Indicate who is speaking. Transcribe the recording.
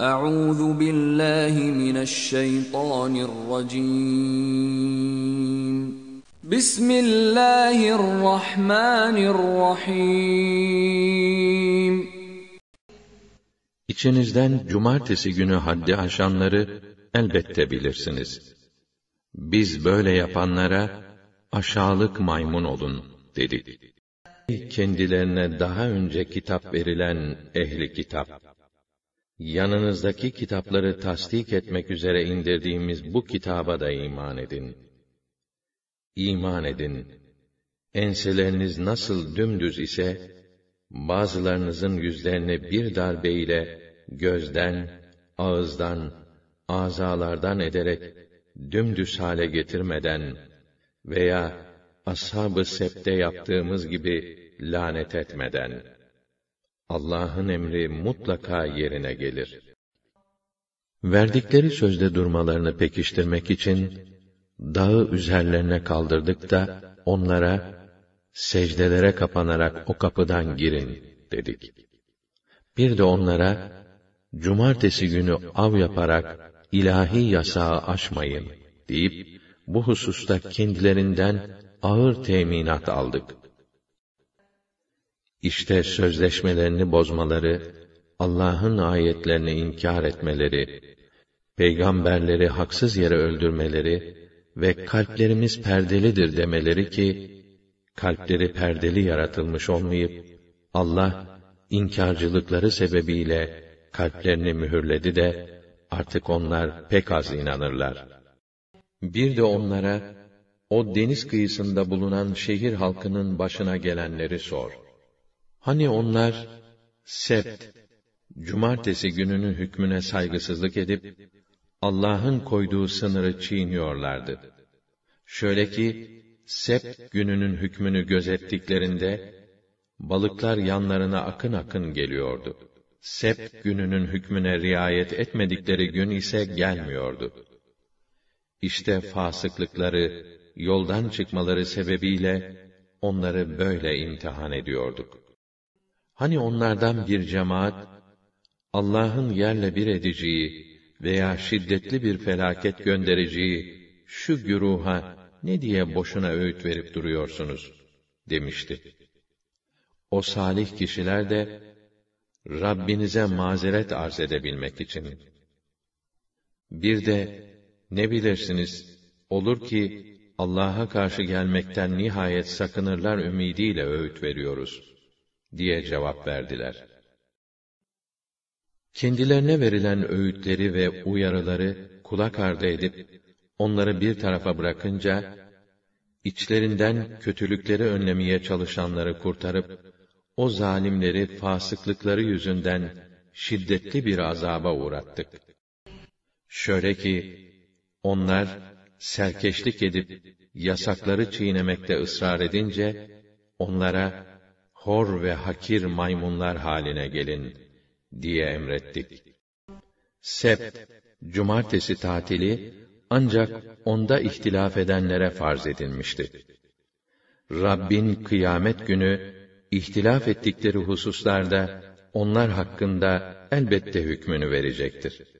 Speaker 1: Euzu billahi mineşşeytanirracim. Bismillahirrahmanirrahim. İçinizden cumartesi günü haddi aşanları elbette bilirsiniz. Biz böyle yapanlara aşağılık maymun olun dedik. Kendilerine daha önce kitap verilen ehli kitap yanınızdaki kitapları tasdik etmek üzere indirdiğimiz bu kitaba da iman edin. İman edin. Enseleriniz nasıl dümdüz ise, bazılarınızın yüzlerini bir darbe ile gözden, ağızdan, azalardan ederek dümdüz hale getirmeden veya ashab-ı septe yaptığımız gibi lanet etmeden.'' Allah'ın emri mutlaka yerine gelir. Verdikleri sözde durmalarını pekiştirmek için dağı üzerlerine kaldırdık da onlara secdelere kapanarak o kapıdan girin dedik. Bir de onlara cumartesi günü av yaparak ilahi yasağı aşmayın deyip bu hususta kendilerinden ağır teminat aldık. İşte sözleşmelerini bozmaları, Allah'ın ayetlerini inkar etmeleri, peygamberleri haksız yere öldürmeleri ve kalplerimiz perdelidir demeleri ki, kalpleri perdeli yaratılmış olmayıp, Allah, inkarcılıkları sebebiyle kalplerini mühürledi de, artık onlar pek az inanırlar. Bir de onlara, o deniz kıyısında bulunan şehir halkının başına gelenleri sor.'' Hani onlar sept,
Speaker 2: cumartesi
Speaker 1: gününün hükmüne saygısızlık edip Allah'ın koyduğu sınırı çiğniyorlardı. Şöyle ki sept gününün hükmünü gözettiklerinde balıklar yanlarına akın akın geliyordu. Sept gününün hükmüne riayet etmedikleri gün ise gelmiyordu. İşte fasıklıkları, yoldan çıkmaları sebebiyle onları böyle imtihan ediyorduk. Hani onlardan bir cemaat, Allah'ın yerle bir edeceği veya şiddetli bir felaket göndereceği şu güruha ne diye boşuna öğüt verip duruyorsunuz demişti. O salih kişiler de Rabbinize mazeret arz edebilmek için. Bir de ne bilirsiniz olur ki Allah'a karşı gelmekten nihayet sakınırlar ümidiyle öğüt veriyoruz.'' diye cevap verdiler. Kendilerine verilen öğütleri ve uyarıları kulak ardı edip, onları bir tarafa bırakınca, içlerinden kötülükleri önlemeye çalışanları kurtarıp, o zalimleri fasıklıkları yüzünden şiddetli bir azaba uğrattık. Şöyle ki, onlar serkeşlik edip, yasakları çiğnemekte ısrar edince, onlara hor ve hakir maymunlar haline gelin diye emrettik. Sept, cumartesi tatili ancak onda ihtilaf edenlere farz edilmişti. Rabbin kıyamet günü ihtilaf ettikleri hususlarda onlar hakkında elbette hükmünü verecektir.